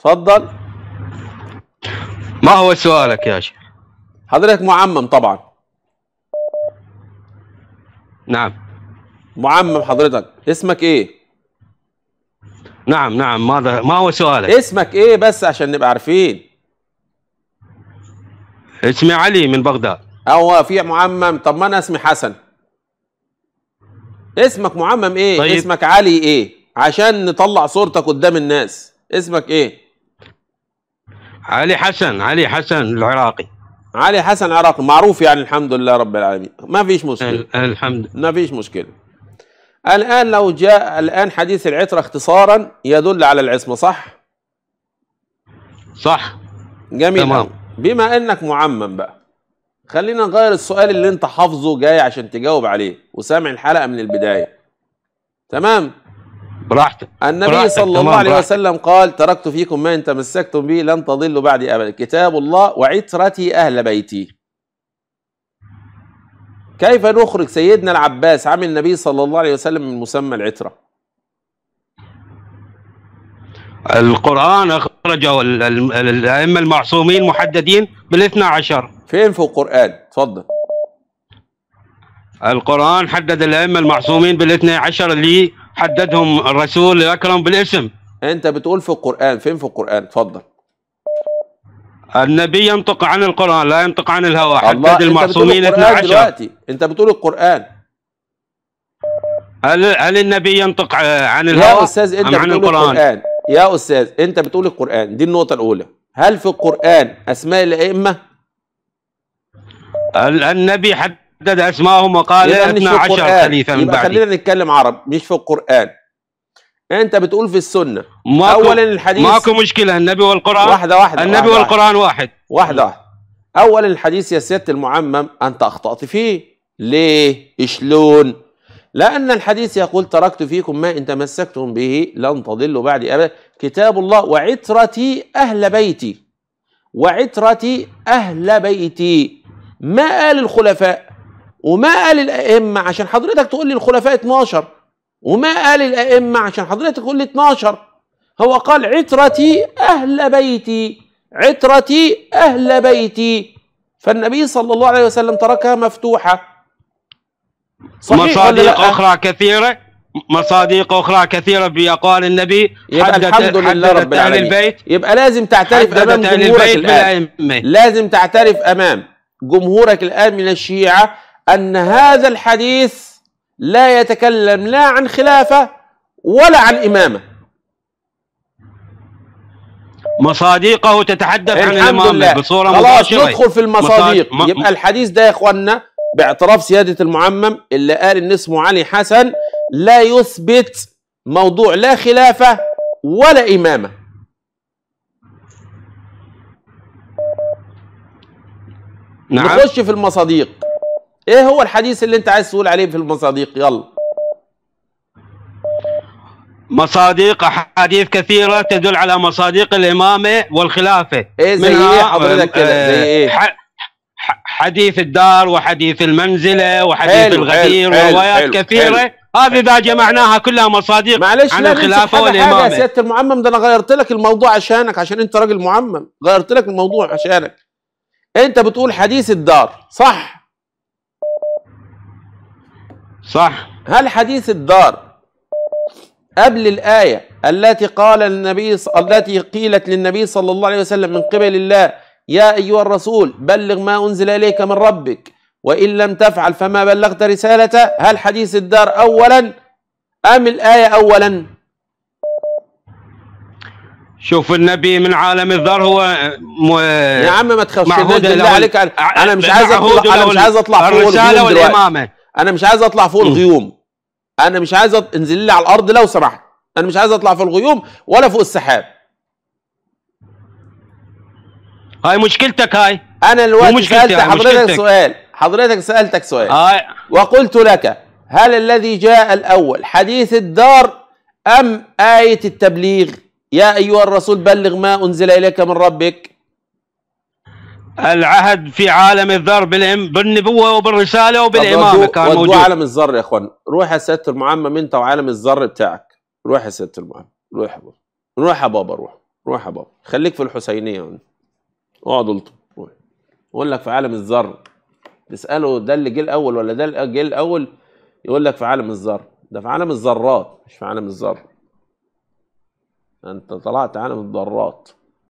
تفضل ما هو سؤالك يا شيخ حضرتك معمم طبعا نعم معمم حضرتك اسمك ايه نعم نعم ماذا ما هو سؤالك اسمك ايه بس عشان نبقى عارفين اسمي علي من بغداد او في معمم طب ما انا اسمي حسن اسمك معمم ايه طيب. اسمك علي ايه عشان نطلع صورتك قدام الناس اسمك ايه علي حسن علي حسن العراقي علي حسن عراقي معروف يعني الحمد لله رب العالمين ما فيش مشكله الحمد ما فيش مشكله الان لو جاء الان حديث العتره اختصارا يدل على العصمه صح صح جميل تمام بما انك معمم بقى خلينا نغير السؤال اللي انت حافظه جاي عشان تجاوب عليه وسامع الحلقه من البدايه تمام براحتك النبي براحتك. صلى الله عليه وسلم قال تركت فيكم ما ان تمسكتم به لن تضلوا بعدي ابدا كتاب الله وعترتي اهل بيتي كيف نخرج سيدنا العباس عم النبي صلى الله عليه وسلم من مسمى العترة القرآن اخرج الأئمة المعصومين محددين بالاثنى عشر فين في القرآن تفضل القرآن حدد الأئمة المعصومين بالاثنى عشر اللي حددهم الرسول الاكرم بالاسم انت بتقول في القران فين في القران اتفضل النبي ينطق عن القران لا ينطق عن الهوى حدد المعصومين 12 دلوقتي انت بتقول القران هل هل النبي ينطق آه، عن الهوى يا استاذ انت بتقول القرآن؟, القران يا استاذ انت بتقول القران دي النقطه الاولى هل في القران اسماء الائمه النبي حد عدد اسمائهم وقال 12 خليفه من بعد خلينا نتكلم عرب مش في القران انت بتقول في السنه اولا الحديث ماكو مشكله النبي والقران واحده واحده النبي واحدة والقران واحد واحده واحده اولا الحديث يا سياده المعمم انت اخطات فيه ليه شلون لأن الحديث يقول تركت فيكم ما إن تمسكتم به لن تضلوا بعد أبدا كتاب الله وعترتي أهل بيتي وعترتي أهل بيتي ما قال الخلفاء وما قال الائمه عشان حضرتك تقول لي الخلفاء 12 وما قال الائمه عشان حضرتك تقول لي 12 هو قال عترتي اهل بيتي عترتي اهل بيتي فالنبي صلى الله عليه وسلم تركها مفتوحه صحيح مصادق اخرى كثيره مصادق اخرى كثيره باقوال النبي يبقى الحمد لله رب العالمين البيت يبقى لازم تعترف امام جمهورك الان لازم تعترف امام جمهورك الان من الشيعه أن هذا الحديث لا يتكلم لا عن خلافة ولا عن إمامة مصادقه تتحدث عن الإمامة بصورة خلاص خلاص ندخل في المصادق مصاد... يبقى الحديث ده يا أخوانا باعتراف سيادة المعمم اللي قال إن اسمه علي حسن لا يثبت موضوع لا خلافة ولا إمامة نعم نخش في المصادق ايه هو الحديث اللي انت عايز تقول عليه في المصاديق يلا مصادق احاديث كثيره تدل على مصادق الامامه والخلافه ايه زي ايه حضرتك كده آه، زي ايه حديث الدار وحديث المنزله وحديث الغدير روايات وروايات كثيره حلو هذه اذا جمعناها كلها مصادق معلش عن الخلافه حاجة والامامه معلش يا سياده المعمم ده انا غيرت لك الموضوع عشانك عشان انت راجل معمم غيرت لك الموضوع عشانك انت بتقول حديث الدار صح صح هل حديث الدار قبل الآية التي قال النبي التي قيلت للنبي صلى الله عليه وسلم من قبل الله يا أيها الرسول بلغ ما أنزل إليك من ربك وإن لم تفعل فما بلغت رسالته هل حديث الدار أولا أم الآية أولا شوف النبي من عالم الذر هو م... يا عم ما تخافش معهود عليك انا مش عايز اطلع انا مش عايز اطلع الرساله والامامه انا مش عايز اطلع فوق الغيوم انا مش عايز انزل لي على الارض لو سمحت انا مش عايز اطلع فوق الغيوم ولا فوق السحاب هاي مشكلتك هاي انا دلوقتي سالت حضرتك مشكلتك. سؤال حضرتك سالتك سؤال هاي. وقلت لك هل الذي جاء الاول حديث الدار ام ايه التبليغ يا ايها الرسول بلغ ما انزل اليك من ربك العهد في عالم الذر بالنبوه وبالرساله وبالامامه كان موجود عالم الذر يا اخوان روح يا سياده المعمم انت وعالم الذر بتاعك روح يا سياده المعمم روح يا بابا روح يا بابا روح روح يا بابا خليك في الحسينيه اقعد الطب روح يقول لك في عالم الذر تساله ده اللي جه الاول ولا ده اللي جه الاول يقول لك في عالم الذر ده في عالم الذرات مش في عالم الذر انت طلعت عالم الذرات